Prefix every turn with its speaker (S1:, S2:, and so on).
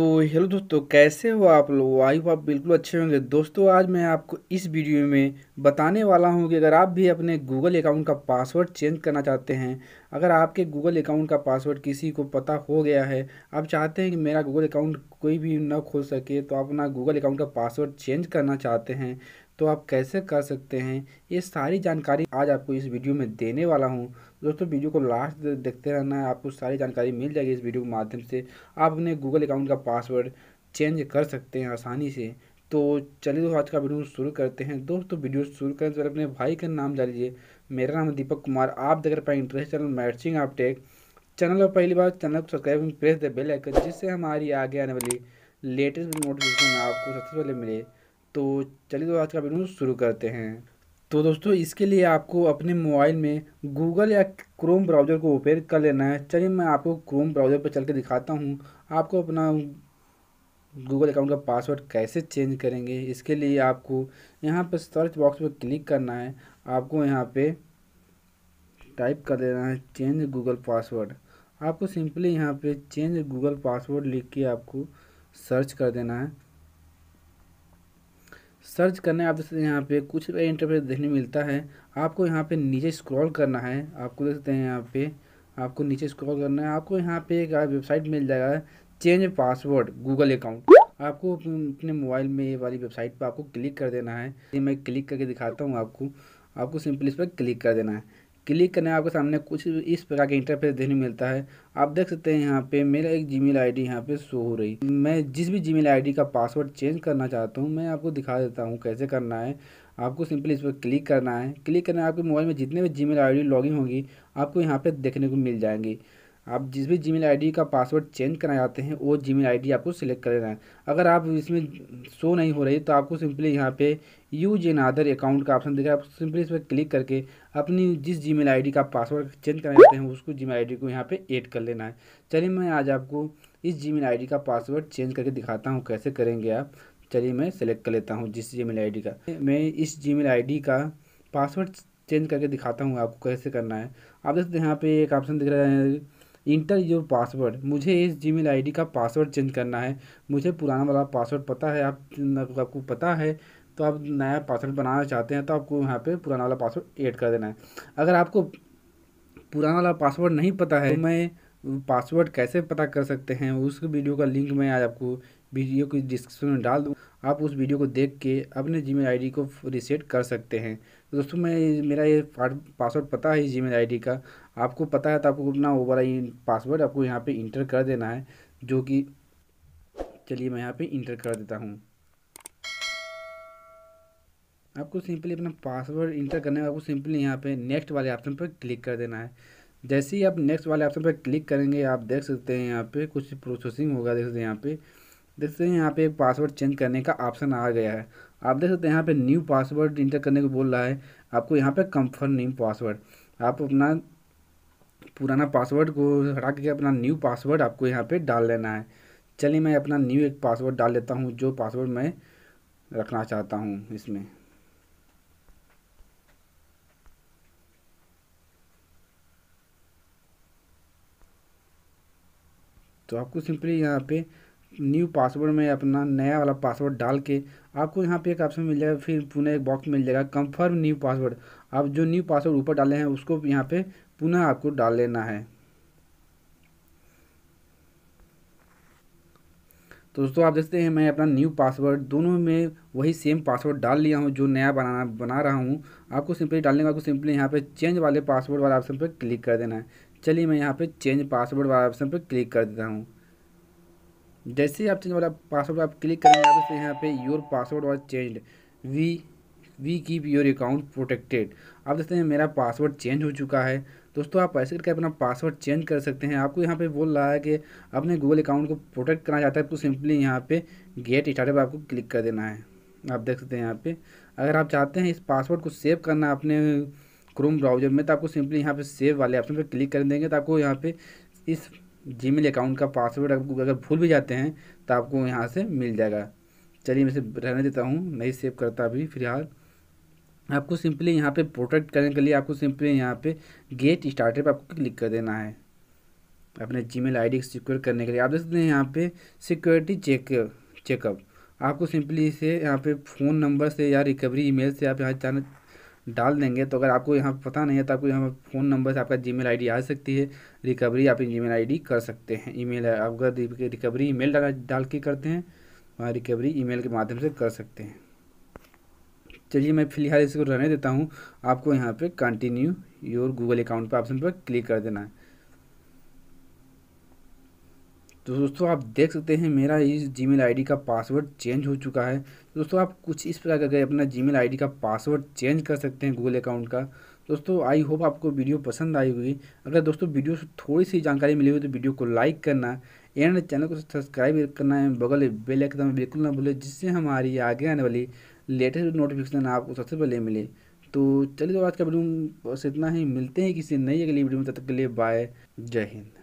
S1: तो हेलो दोस्तों कैसे हो आप लोग आई आप बिल्कुल अच्छे होंगे दोस्तों आज मैं आपको इस वीडियो में बताने वाला हूं कि अगर आप भी अपने गूगल अकाउंट का पासवर्ड चेंज करना चाहते हैं अगर आपके गूगल अकाउंट का पासवर्ड किसी को पता हो गया है आप चाहते हैं कि मेरा गूगल अकाउंट कोई भी ना खोल सके तो आप अपना गूगल अकाउंट का पासवर्ड चेंज करना चाहते हैं तो आप कैसे कर सकते हैं ये सारी जानकारी आज आपको इस वीडियो में देने वाला हूँ दोस्तों वीडियो को लास्ट देखते रहना है आपको सारी जानकारी मिल जाएगी इस वीडियो के माध्यम से आप अपने गूगल अकाउंट का पासवर्ड चेंज कर सकते हैं आसानी से तो चलिए दोस्तों आज का वीडियो शुरू करते हैं दोस्तों वीडियो शुरू करने से पहले अपने भाई का नाम जान लीजिए मेरा नाम है दीपक कुमार आप देख रहे पाए इंटरेस्ट चैनल मैचिंग आप टेक चैनल पर पहली बार चैनल को subscribe press the bell icon जिससे हमारी आगे आने वाली लेटेस्ट नोटिफिकेशन आपको सबसे पहले मिले तो चलिए तो आज का वीडियो शुरू करते हैं तो दोस्तों इसके लिए आपको अपने मोबाइल में गूगल या क्रोम ब्राउज़र को ओपन कर लेना है चलिए मैं आपको क्रोम ब्राउज़र पर चल के दिखाता हूँ आपको अपना गूगल अकाउंट का पासवर्ड कैसे चेंज करेंगे इसके लिए आपको यहाँ पर सर्च बॉक्स पर क्लिक करना है आपको यहाँ पे टाइप कर देना है चेंज गूगल पासवर्ड आपको सिंपली यहाँ पे चेंज गूगल पासवर्ड लिख के आपको सर्च कर देना है सर्च करने आप देख सकते हैं यहाँ पे कुछ इंटरफेस देखने मिलता है आपको यहाँ पे नीचे स्क्रॉल करना है आपको देख सकते हैं यहाँ पे आपको नीचे स्क्रॉल करना है आपको यहाँ पे एक वेबसाइट मिल जाएगा चेंज पासवर्ड गूगल अकाउंट आपको अपने मोबाइल में ये वाली वेबसाइट पर आपको क्लिक कर देना है मैं क्लिक करके दिखाता हूँ आपको आपको सिंपली इस पर क्लिक कर देना है क्लिक करने आपके सामने कुछ इस प्रकार के इंटरफेस देखने को मिलता है आप देख सकते हैं यहाँ पे मेरा एक जीमेल आईडी यहाँ पे शो हो रही मैं जिस भी जीमेल आईडी का पासवर्ड चेंज करना चाहता हूँ मैं आपको दिखा देता हूँ कैसे करना है आपको सिंपली इस पर क्लिक करना है क्लिक करने आपके मोबाइल में जितने भी जी मेल आई लॉगिन होगी आपको यहाँ पर देखने को मिल जाएंगी आप जिस भी जीमेल आईडी का पासवर्ड चेंज करना चाहते हैं वो जीमेल आईडी आपको सिलेक्ट कर लेना है अगर आप इसमें शो नहीं हो रही तो आपको सिंपली यहाँ पे यूज इन आधार अकाउंट का ऑप्शन देखा आप सिंपली इस पर क्लिक करके अपनी जिस जीमेल आईडी का पासवर्ड चेंज करना चाहते हैं उसको जीमेल आईडी को यहाँ पर एड कर लेना है चलिए मैं आज आपको इस जी मेल का पासवर्ड चेंज करके दिखाता हूँ कैसे करेंगे आप चलिए मैं सेलेक्ट कर लेता हूँ जिस जी मेल का मैं इस जी मेल का पासवर्ड चेंज करके दिखाता हूँ आपको कैसे करना है आप देखते हैं यहाँ पे एक ऑप्शन दिख रहा है इंटर योर पासवर्ड मुझे इस जीमेल आईडी का पासवर्ड चेंज करना है मुझे पुराना वाला पासवर्ड पता है आप आपको पता है तो आप नया पासवर्ड बनाना चाहते हैं तो आपको यहाँ पे पुराना वाला पासवर्ड ऐड कर देना है अगर आपको पुराना वाला पासवर्ड नहीं पता है तो मैं पासवर्ड कैसे पता कर सकते हैं उस वीडियो का लिंक मैं आज आपको वीडियो की डिस्क्रिप्शन में डाल दूँ आप उस वीडियो को देख के अपने जीमेल आईडी को रिसेट कर सकते हैं तो दोस्तों मैं मेरा ये पासवर्ड पता है जीमेल आईडी का आपको पता है तो आपको अपना वो वाला पासवर्ड आपको यहाँ पे इंटर कर देना है जो कि चलिए मैं यहाँ पे इंटर कर देता हूँ आपको सिंपली अपना पासवर्ड इंटर करने में आपको सिंपली यहाँ पे नेक्स्ट वाले ऑप्शन पर क्लिक कर देना है जैसे ही आप नेक्स्ट वाले ऑप्शन पर क्लिक करेंगे आप देख सकते हैं यहाँ पे कुछ प्रोसेसिंग होगा देख सकते हैं यहाँ पे देख सकते हैं यहाँ पे पासवर्ड चेंज करने का ऑप्शन आ गया है आप देख सकते हैं यहाँ पे न्यू पासवर्ड इंटर करने को बोल रहा है आपको यहाँ पे कंफर्म न्यू पासवर्ड आप अपना पुराना पासवर्ड को हटा के अपना न्यू पासवर्ड आपको यहाँ पर डाल लेना है चलिए मैं अपना न्यू एक पासवर्ड डाल लेता हूँ जो पासवर्ड मैं रखना चाहता हूँ इसमें तो आपको सिंपली यहाँ पे न्यू पासवर्ड में अपना नया वाला पासवर्ड डाल के आपको यहाँ पे एक ऑप्शन मिल जाएगा फिर पुनः एक बॉक्स मिल जाएगा कंफर्म न्यू पासवर्ड आप जो न्यू पासवर्ड ऊपर डाले हैं उसको यहाँ पे पुनः आपको डाल लेना है तो दोस्तों आप देखते हैं मैं अपना न्यू पासवर्ड दोनों में वही सेम पासवर्ड डाल लिया हूँ जो नया बनाना बना रहा हूँ आपको सिंपली डालने का आपको सिंपली यहाँ पे चेंज वाले पासवर्ड वाला ऑप्शन पर क्लिक कर देना है चलिए मैं यहाँ पे चेंज पासवर्ड वाला ऑप्शन पर क्लिक कर देता हूँ जैसे ही आप चेंज वाला पासवर्ड आप क्लिक करेंगे आप तो यहाँ पे your password was change we we keep your account protected आप देखते हैं मेरा पासवर्ड चेंज हो चुका है दोस्तों आप ऐसे करके अपना पासवर्ड चेंज कर सकते हैं आपको यहाँ पे बोल रहा है कि अपने गूगल अकाउंट को प्रोटेक्ट करना चाहता है आपको सिंपली यहाँ पे गेट स्टार्टअप आपको क्लिक कर देना है आप देख सकते हैं यहाँ पे अगर आप चाहते हैं इस पासवर्ड को सेव करना अपने क्रोम ब्राउजर में तो आपको सिंपली यहाँ पे सेव वाले ऑप्शन पर क्लिक कर देंगे तो आपको यहाँ पे इस जीमेल अकाउंट का पासवर्ड अगर भूल भी जाते हैं तो आपको यहाँ से मिल जाएगा चलिए मैं इसे रहने देता हूँ नहीं सेव करता अभी फिलहाल आपको सिंपली यहाँ पे प्रोटेक्ट करने के लिए आपको सिंपली यहाँ पे गेट स्टार्टर पर आपको क्लिक कर देना है अपने जी मेल आई सिक्योर करने के लिए आप देख सकते हैं यहाँ पे सिक्योरिटी चेक चेकअप आपको सिंपली इसे यहाँ पे फ़ोन नंबर से या रिकवरी ईमेल से आप यहाँ जाना डाल देंगे तो अगर आपको यहाँ पता नहीं है तो आपको यहाँ फ़ोन नंबर से आपका जीमेल आईडी आ सकती है रिकवरी आप जीमेल आईडी कर सकते हैं ईमेल आप अगर रिकवरी ईमेल डाल के करते हैं वहाँ रिकवरी ईमेल के माध्यम से कर सकते हैं चलिए मैं फ़िलहाल इसको रहने देता हूँ आपको यहाँ पे कंटिन्यू योर गूगल अकाउंट पर ऑप्शन पर क्लिक कर देना है तो दोस्तों आप देख सकते हैं मेरा इस जीमेल आईडी का पासवर्ड चेंज हो चुका है तो दोस्तों आप कुछ इस प्रकार करके अपना जीमेल आईडी का पासवर्ड चेंज कर सकते हैं गूगल अकाउंट का दोस्तों आई होप आपको वीडियो पसंद आई होगी अगर दोस्तों वीडियो से थोड़ी सी जानकारी मिली हुई तो वीडियो को लाइक करना एंड चैनल को सब्सक्राइब करना है बगल बेल एकदम बिल्कुल ना भूलें जिससे हमारी आगे आने वाली लेटेस्ट नोटिफिकेशन आपको सबसे पहले मिले तो चलिए तो आज का वीडियो बस इतना ही मिलते हैं किसी नई अगली वीडियो में तब तक के लिए बाय जय हिंद